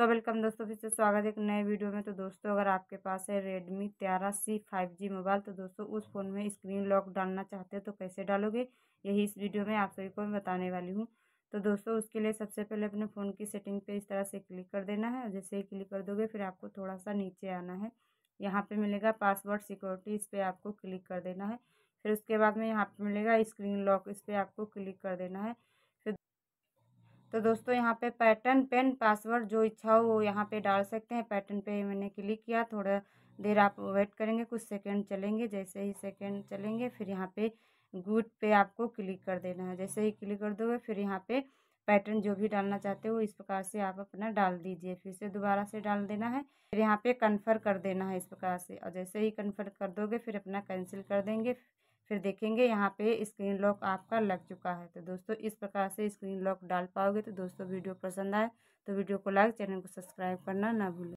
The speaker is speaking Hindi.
सो तो वेलकम दोस्तों फिर से स्वागत है एक नए वीडियो में तो दोस्तों अगर आपके पास है रेडमी तेरह सी फाइव जी मोबाइल तो दोस्तों उस हाँ। फ़ोन में स्क्रीन लॉक डालना चाहते हो तो कैसे डालोगे यही इस वीडियो में आप सभी को मैं बताने वाली हूँ तो दोस्तों उसके लिए सबसे पहले अपने फ़ोन की सेटिंग पे इस तरह से क्लिक कर देना है जैसे ही क्लिक कर दोगे फिर आपको थोड़ा सा नीचे आना है यहाँ पर मिलेगा पासवर्ड सिक्योरिटी इस पर आपको क्लिक कर देना है फिर उसके बाद में यहाँ पर मिलेगा स्क्रीन लॉक इस पर आपको क्लिक कर देना है तो दोस्तों यहाँ पे पैटर्न पेन पासवर्ड जो इच्छा हो वो यहाँ पे डाल सकते हैं पैटर्न पे मैंने क्लिक किया थोड़ा देर आप वेट करेंगे कुछ सेकंड चलेंगे जैसे ही सेकंड चलेंगे फिर यहाँ पे गुड पे आपको क्लिक कर देना है जैसे ही क्लिक कर दोगे फिर यहाँ पे पैटर्न जो भी डालना चाहते हो इस प्रकार से आप अपना डाल दीजिए फिर से दोबारा से डाल देना है फिर यहाँ पर कन्फर्म कर देना है इस प्रकार से और जैसे ही कन्फर्म कर दोगे फिर अपना कैंसिल कर देंगे फिर देखेंगे यहाँ पे स्क्रीन लॉक आपका लग चुका है तो दोस्तों इस प्रकार से स्क्रीन लॉक डाल पाओगे तो दोस्तों वीडियो पसंद आए तो वीडियो को लाइक चैनल को सब्सक्राइब करना ना भूलें